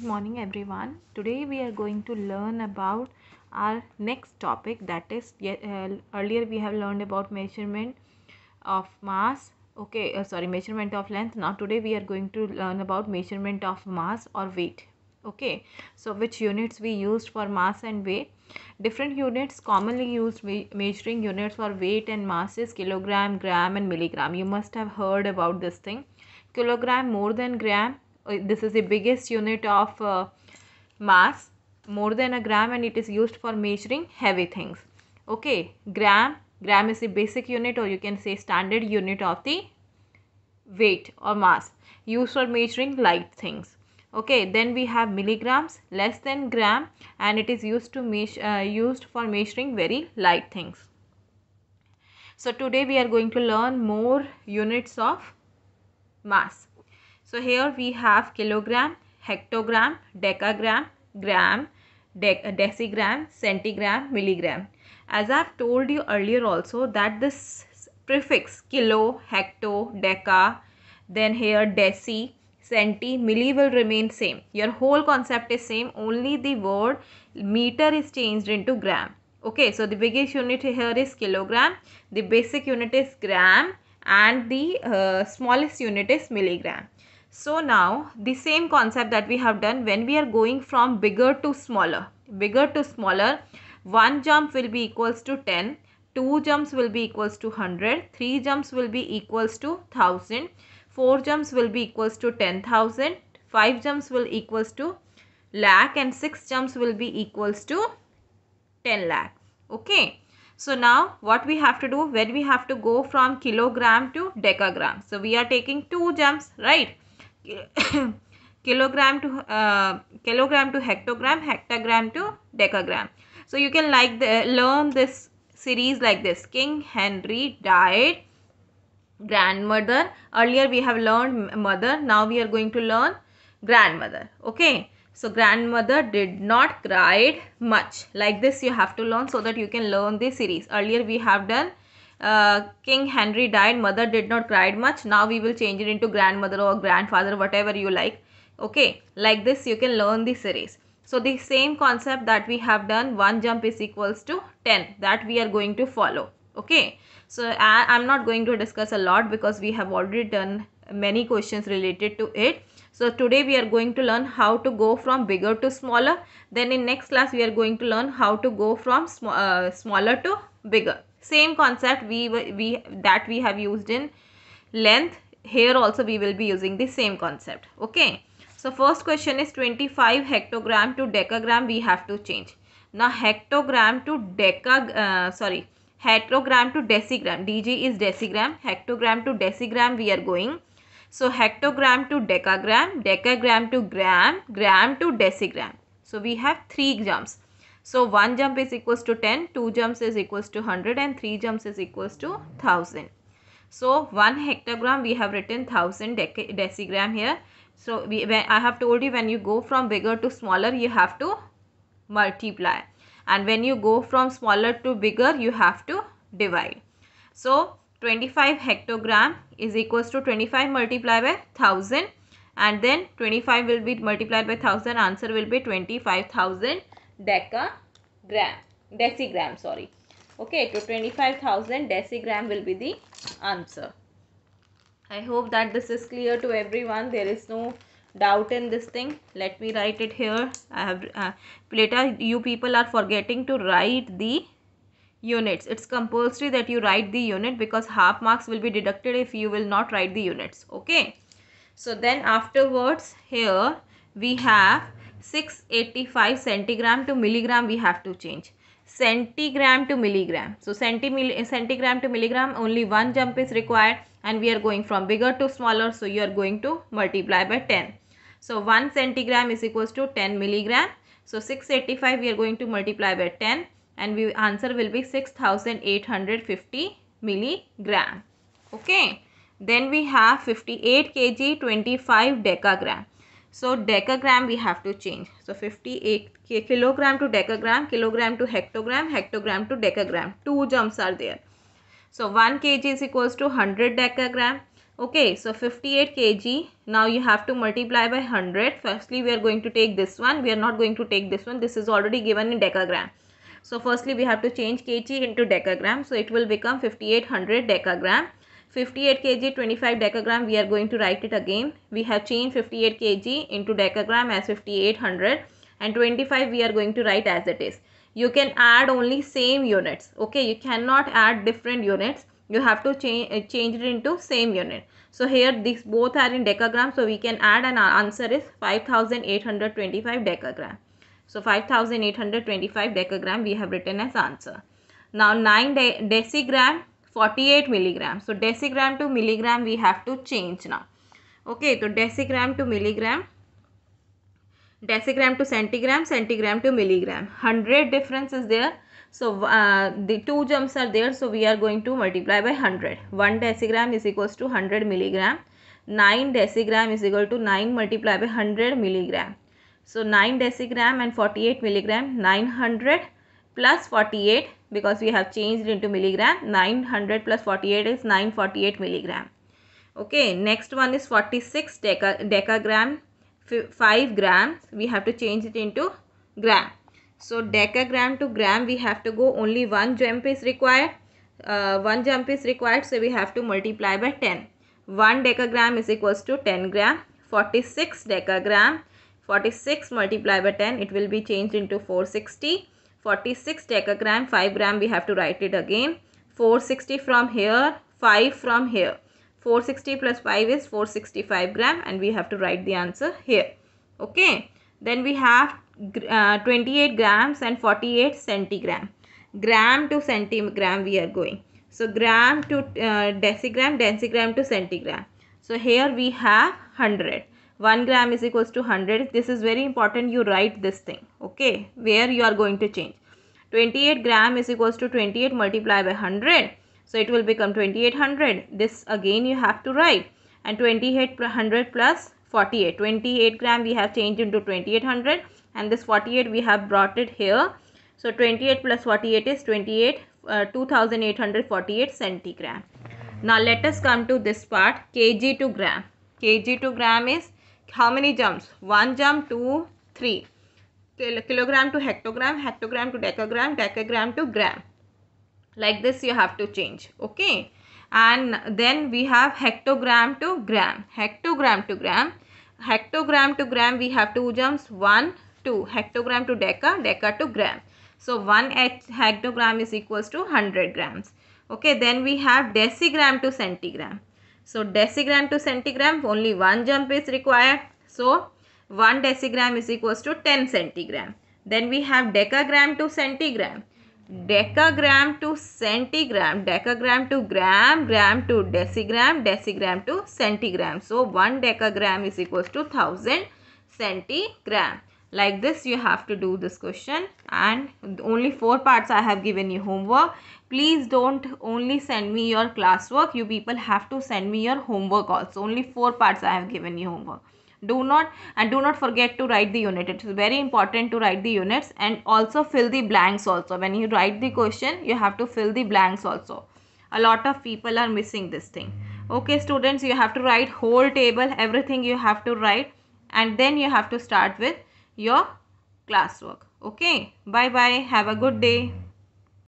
good morning everyone today we are going to learn about our next topic that is uh, earlier we have learned about measurement of mass okay uh, sorry measurement of length now today we are going to learn about measurement of mass or weight okay so which units we used for mass and weight different units commonly used measuring units for weight and mass is kilogram gram and milligram you must have heard about this thing kilogram more than gram uh, this is the biggest unit of uh, mass more than a gram and it is used for measuring heavy things okay gram gram is the basic unit or you can say standard unit of the weight or mass used for measuring light things okay then we have milligrams less than gram and it is used to measure uh, used for measuring very light things so today we are going to learn more units of mass so here we have kilogram, hectogram, decagram, gram, dec decigram, centigram, milligram. As I have told you earlier also that this prefix kilo, hecto, deca, then here deci, centi, milli will remain same. Your whole concept is same only the word meter is changed into gram. Okay, so the biggest unit here is kilogram, the basic unit is gram and the uh, smallest unit is milligram. So now the same concept that we have done when we are going from bigger to smaller. Bigger to smaller, one jump will be equals to 10, two jumps will be equals to 100, three jumps will be equals to 1000, four jumps will be equals to 10,000, five jumps will equals to lakh and six jumps will be equals to 10 lakh. Okay. So now what we have to do when we have to go from kilogram to decagram. So we are taking two jumps, right? kilogram to uh, kilogram to hectogram hectogram to decagram so you can like the, learn this series like this king henry died grandmother earlier we have learned mother now we are going to learn grandmother okay so grandmother did not cried much like this you have to learn so that you can learn this series earlier we have done uh, King Henry died, mother did not cried much. Now we will change it into grandmother or grandfather, whatever you like. Okay, like this you can learn the series. So the same concept that we have done, one jump is equals to 10 that we are going to follow. Okay, so I, uh, I'm not going to discuss a lot because we have already done many questions related to it. So today we are going to learn how to go from bigger to smaller. Then in next class we are going to learn how to go from sm uh, smaller to bigger same concept we, we that we have used in length here also we will be using the same concept okay so first question is 25 hectogram to decagram we have to change now hectogram to deca uh, sorry hectogram to decigram dg is decigram hectogram to decigram we are going so hectogram to decagram decagram to gram gram to decigram so we have three grams so 1 jump is equals to 10, 2 jumps is equals to 100 and 3 jumps is equals to 1000. So 1 hectogram we have written 1000 decigram here. So we, I have told you when you go from bigger to smaller you have to multiply and when you go from smaller to bigger you have to divide. So 25 hectogram is equals to 25 multiplied by 1000 and then 25 will be multiplied by 1000 answer will be 25,000 decagram decigram sorry okay to 25000 decigram will be the answer i hope that this is clear to everyone there is no doubt in this thing let me write it here i have uh, later you people are forgetting to write the units it's compulsory that you write the unit because half marks will be deducted if you will not write the units okay so then afterwards here we have 685 centigram to milligram we have to change centigram to milligram so centigram to milligram only one jump is required and we are going from bigger to smaller so you are going to multiply by 10 so 1 centigram is equals to 10 milligram so 685 we are going to multiply by 10 and we answer will be 6850 milligram okay then we have 58 kg 25 decagram so decagram we have to change. So 58 kilogram to decagram, kilogram to hectogram, hectogram to decagram. Two jumps are there. So 1 kg is equals to 100 decagram. Okay, so 58 kg. Now you have to multiply by 100. Firstly, we are going to take this one. We are not going to take this one. This is already given in decagram. So firstly, we have to change kg into decagram. So it will become 5800 decagram 58 kg 25 decagram we are going to write it again we have changed 58 kg into decagram as 5800 and 25 we are going to write as it is you can add only same units okay you cannot add different units you have to change uh, change it into same unit so here these both are in decagram so we can add and our uh, answer is 5825 decagram so 5825 decagram we have written as answer now 9 de decigram 48 milligram. So decigram to milligram we have to change now. Okay, so decigram to milligram, decigram to centigram, centigram to milligram. 100 difference is there. So uh, the two jumps are there. So we are going to multiply by 100. 1 decigram is equals to 100 milligram. 9 decigram is equal to 9 multiplied by 100 milligram. So 9 decigram and 48 milligram 900 plus 48 because we have changed into milligram 900 plus 48 is 948 milligram okay next one is 46 deca decagram 5 grams we have to change it into gram so decagram to gram we have to go only one jump is required uh, one jump is required so we have to multiply by 10 1 decagram is equals to 10 gram 46 decagram 46 multiply by 10 it will be changed into 460 46 decagram 5 gram we have to write it again 460 from here 5 from here 460 plus 5 is 465 gram and we have to write the answer here okay then we have uh, 28 grams and 48 centigram gram to centigram we are going so gram to uh, decigram decigram to centigram so here we have 100 1 gram is equals to 100 this is very important you write this thing okay where you are going to change 28 gram is equals to 28 multiplied by 100 so it will become 2800 this again you have to write and 2800 plus 48 28 gram we have changed into 2800 and this 48 we have brought it here so 28 plus 48 is 28 uh, 2848 centigram now let us come to this part kg to gram kg to gram is how many jumps? One jump, two, three. Kilogram to hectogram, hectogram to decagram, decagram to gram. Like this you have to change. Okay. And then we have hectogram to gram. Hectogram to gram. Hectogram to gram we have two jumps. One, two. Hectogram to deca, deca to gram. So 1 hectogram is equals to 100 grams. Okay. Then we have decigram to centigram so decigram to centigram only one jump is required. So 1 decigram is equals to 10 centigram. Then we have decagram to centigram. Decagram to centigram, decagram to gram, gram to decigram, decigram to centigram. So 1 decagram is equals to 1000 centigram like this you have to do this question and only four parts i have given you homework please don't only send me your classwork you people have to send me your homework also only four parts i have given you homework do not and do not forget to write the unit it is very important to write the units and also fill the blanks also when you write the question you have to fill the blanks also a lot of people are missing this thing okay students you have to write whole table everything you have to write and then you have to start with your classwork okay bye bye have a good day